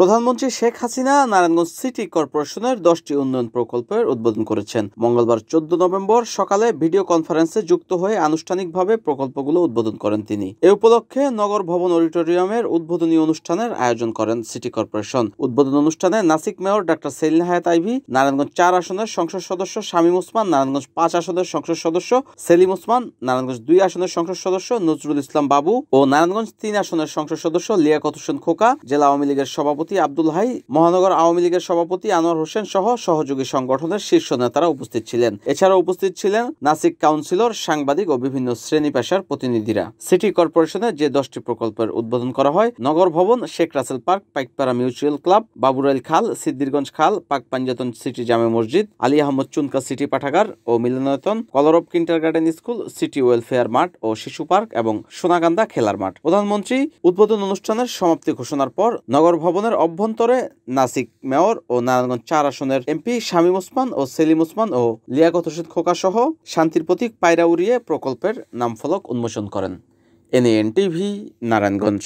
প্রধানমন্ত্রী শেখ হাসিনা নারায়ণগঞ্জ সিটি কর্পোরেশনের দশটি উন্নয়ন প্রকল্পের উদ্বোধন করেছেন মঙ্গলবার চোদ্দ নভেম্বর সকালে ভিডিও কনফারেন্সে যুক্ত হয়ে আনুষ্ঠানিকভাবে প্রকল্পগুলো উদ্বোধন করেন তিনি এ উপলক্ষে নগর ভবন অডিটোরিয়ামের উদ্বোধনী অনুষ্ঠানের আয়োজন করেন সিটি কর্পোরেশন উদ্বোধন অনুষ্ঠানে নাসিক মেয়র ডা সেলিন হায়াত আইভি নারায়ণগঞ্জ চার আসনের সংসদ সদস্য শামীম ওসমান নারায়ণগঞ্জ পাঁচ আসনের সংসদ সদস্য সেলিম ওসমান নারায়ণগঞ্জ দুই আসনের সংসদ সদস্য নজরুল ইসলাম বাবু ও নারায়ণগঞ্জ তিন আসনের সংসদ সদস্য লিয়াকত হোসেন খোকা জেলা আওয়ামী লীগের সভাপতি সভাপতি আব্দুল হাই মহানগর আওয়ামী লীগের সভাপতি আনোয়ার হোসেন সহ সহযোগী সংগঠনের শীর্ষ নেতারা উপস্থিত ছিলেন এছাড়া উপস্থিত ছিলেন নাসিক কাউন্সিলর সাংবাদিক ও বিভিন্ন শ্রেণী পেশার প্রতিনিধিরা সিটি কর্পোরেশনের যে দশটি প্রকল্পের উদ্বোধন করা হয় নগর ভবন Sheikh Russel park Paikpara mutual club Baburail খাল সিদ্দিরগঞ্জ খাল পাক পাঞ্জাতন সিটি জামে মসজিদ আলী আহমদ চুনকা সিটি পাঠাগার ও মিলনায়তন Kolorob kindergarten school city welfare মাঠ ও শিশু পার্ক এবং সোনাকান্দা খেলার মাঠ প্রধানমন্ত্রী উদ্বোধন অনুষ্ঠানের সমাপ্তি ঘোষণার পর নগর ভবনের অভ্যন্তরে নাসিক মেয়র ও নারায়ণগঞ্জ চার আসনের এমপি শামীম ওসমান ও সেলিম ওসমান ও লিয়াকত হোসেন খোকা সহ শান্তির প্রতীক পায়রা উড়িয়ে প্রকল্পের নামফলক উন্মোচন করেন এনএন টিভি নারায়ণগঞ্জ